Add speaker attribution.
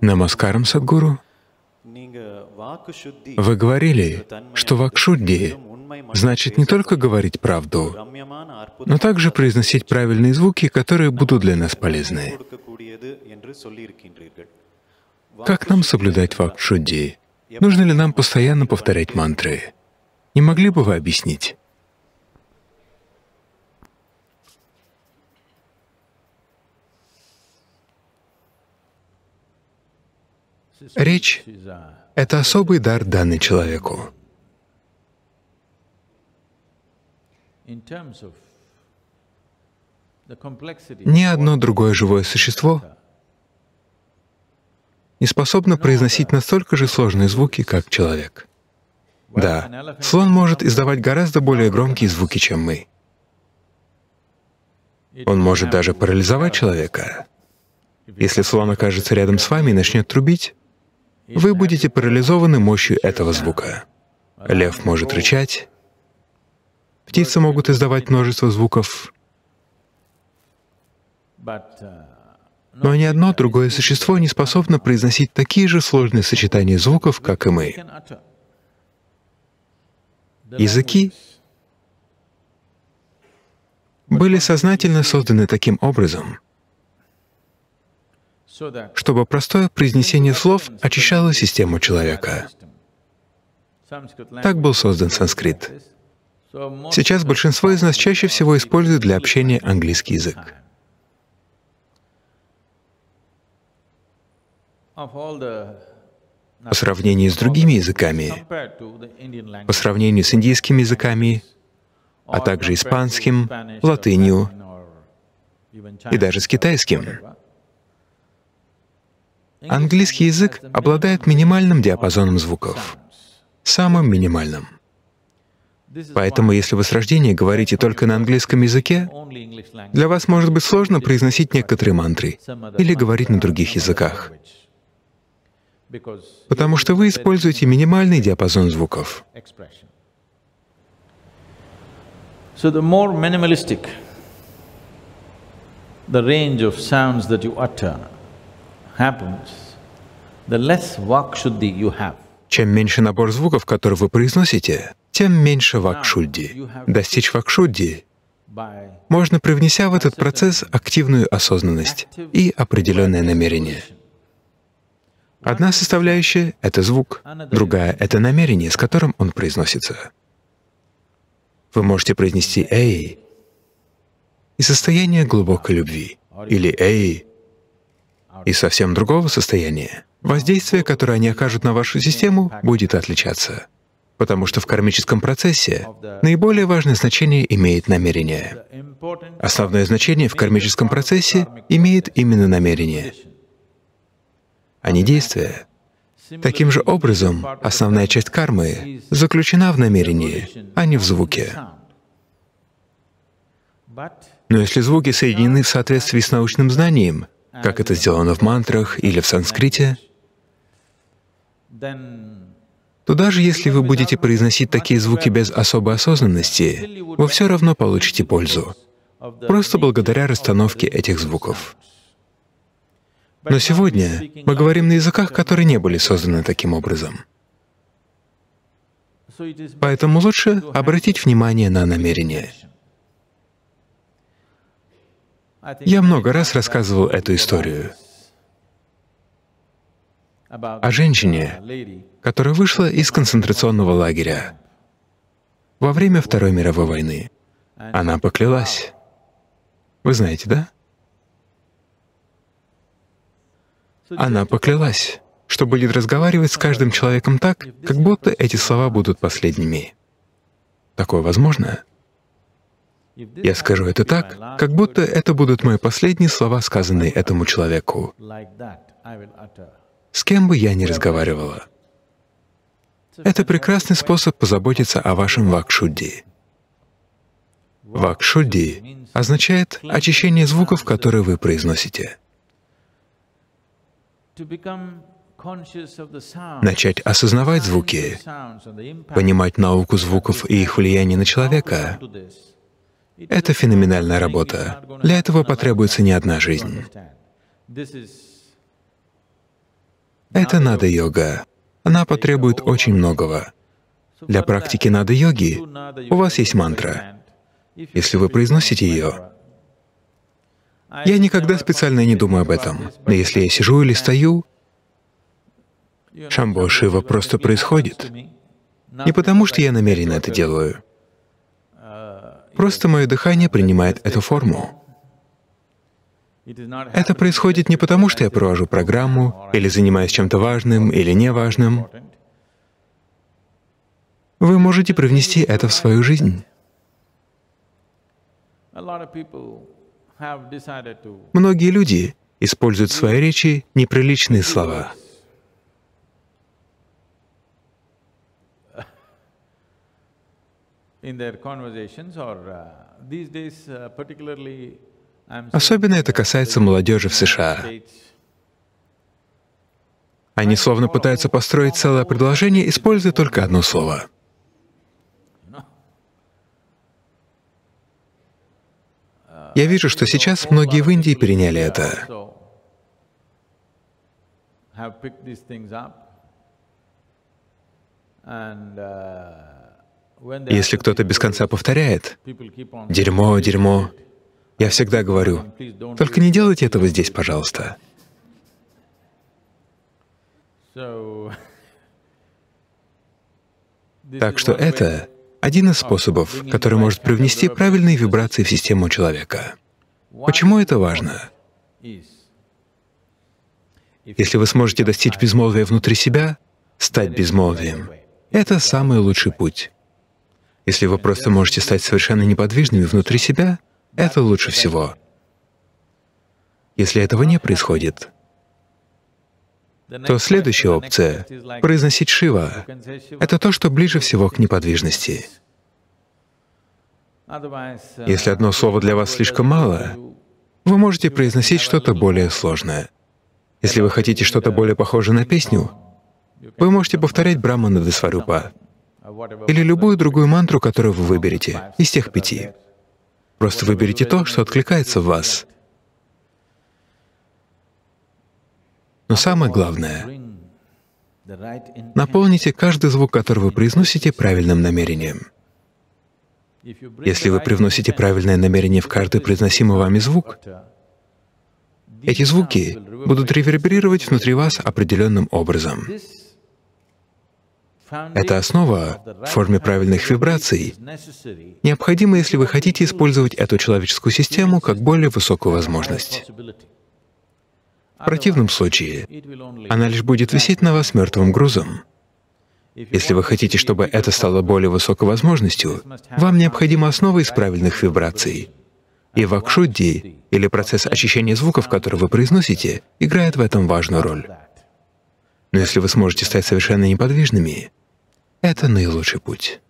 Speaker 1: Намаскарам, Садгуру.
Speaker 2: Вы говорили, что вакшудди значит не только говорить правду,
Speaker 1: но также произносить правильные звуки, которые будут для нас полезны. Как нам соблюдать вакшудди? Нужно ли нам постоянно повторять мантры? Не могли бы вы объяснить?
Speaker 2: Речь —
Speaker 1: это особый дар, данный
Speaker 2: человеку. Ни одно
Speaker 1: другое живое существо не способно произносить настолько же сложные звуки, как человек. Да, слон может издавать гораздо более громкие звуки, чем мы. Он может даже парализовать человека. Если слон окажется рядом с вами и начнет трубить, вы будете парализованы мощью этого звука. Лев может рычать, птицы могут издавать множество звуков, но ни одно другое существо не способно произносить такие же сложные сочетания звуков, как и мы. Языки были сознательно созданы таким образом — чтобы простое произнесение слов очищало систему человека. Так был создан санскрит.
Speaker 2: Сейчас
Speaker 1: большинство из нас чаще всего используют для общения английский язык.
Speaker 2: По сравнению с другими языками, по
Speaker 1: сравнению с индийскими языками, а также испанским,
Speaker 2: латынью и даже с китайским,
Speaker 1: Английский язык обладает минимальным диапазоном звуков, самым минимальным. Поэтому если вы с рождения говорите только на английском языке, для вас может быть сложно произносить некоторые мантры или говорить на других языках,
Speaker 2: потому что вы используете
Speaker 1: минимальный диапазон
Speaker 2: звуков. The range of sounds that you utter happens, the less vak you have. Чем меньше набор звуков,
Speaker 1: которые вы произносите, тем меньше вакшудди. Достичь вакшудди можно, привнеся в этот процесс активную осознанность и определенное намерение. Одна составляющая — это звук, другая — это намерение, с которым он произносится. Вы можете произнести «эй» и состояние глубокой любви, или «эй» И совсем другого состояния, воздействие, которое они окажут на вашу систему, будет отличаться. Потому что в кармическом процессе наиболее важное значение имеет намерение. Основное значение в кармическом процессе имеет именно намерение, а не действие. Таким же образом, основная часть кармы заключена в намерении, а не в звуке. Но если звуки соединены в соответствии с научным знанием, как это сделано в мантрах или в санскрите,
Speaker 2: то
Speaker 1: даже если вы будете произносить такие звуки без особой осознанности, вы все равно получите пользу, просто благодаря расстановке этих звуков. Но сегодня мы говорим на языках, которые не были созданы таким образом. Поэтому лучше обратить внимание на намерение.
Speaker 2: Я много раз рассказывал эту историю о женщине,
Speaker 1: которая вышла из концентрационного лагеря во время Второй мировой войны. Она поклялась. Вы знаете, да? Она поклялась, что будет разговаривать с каждым человеком так, как будто эти слова будут последними. Такое возможно? Я скажу это так, как будто это будут мои последние слова, сказанные этому человеку. С кем бы я ни разговаривала. Это прекрасный способ позаботиться о вашем вакшудди. Вакшудди означает очищение звуков, которые вы произносите.
Speaker 2: Начать осознавать звуки,
Speaker 1: понимать науку звуков и их влияние на человека это феноменальная работа. Для этого потребуется не одна жизнь. Это нада-йога. Она потребует очень многого. Для практики нада-йоги у вас есть мантра. Если вы произносите ее, я никогда специально не думаю об этом, но если я сижу или стою, Шамбо Шива просто происходит. Не потому, что я намеренно это делаю. Просто мое дыхание принимает эту форму.
Speaker 2: Это
Speaker 1: происходит не потому, что я провожу программу, или занимаюсь чем-то важным, или неважным. Вы можете привнести это в свою жизнь.
Speaker 2: Многие
Speaker 1: люди используют в своей речи неприличные
Speaker 2: слова — in their conversations or uh, these days uh, particularly
Speaker 1: Особенно это касается молодежи в США. Они словно пытаются построить целое предложение, используя только одно
Speaker 2: слово. Uh, Я вижу, что сейчас многие в Индии переняли это. And, uh... Если кто-то без конца повторяет «дерьмо,
Speaker 1: дерьмо», я всегда говорю, «Только не делайте этого здесь, пожалуйста». Так что это один из способов, который может привнести правильные вибрации в систему человека. Почему это важно? Если вы сможете достичь безмолвия внутри себя, стать безмолвием — это самый лучший путь. Если вы просто можете стать совершенно неподвижными внутри себя, это лучше всего. Если этого не происходит,
Speaker 2: то следующая опция — произносить Шива. Это то, что
Speaker 1: ближе всего к неподвижности. Если одно слово для вас слишком мало, вы можете произносить что-то более сложное. Если вы хотите что-то более похожее на песню, вы можете повторять Брамана Десварупа или любую другую мантру, которую вы выберете из тех пяти. Просто выберите то, что откликается в вас. Но самое главное — наполните каждый звук, который вы произносите, правильным намерением. Если вы привносите правильное намерение в каждый произносимый вами звук, эти звуки будут реверберировать внутри вас определенным образом.
Speaker 2: Эта основа в форме правильных вибраций
Speaker 1: необходима, если вы хотите использовать эту человеческую систему как более высокую возможность. В противном случае она лишь будет висеть на вас мертвым грузом. Если вы хотите, чтобы это стало более высокой возможностью, вам необходима основа из правильных вибраций. И вакшудди, или процесс очищения звуков, который вы произносите, играет в этом важную роль. Но если вы сможете стать совершенно неподвижными, это наилучший путь.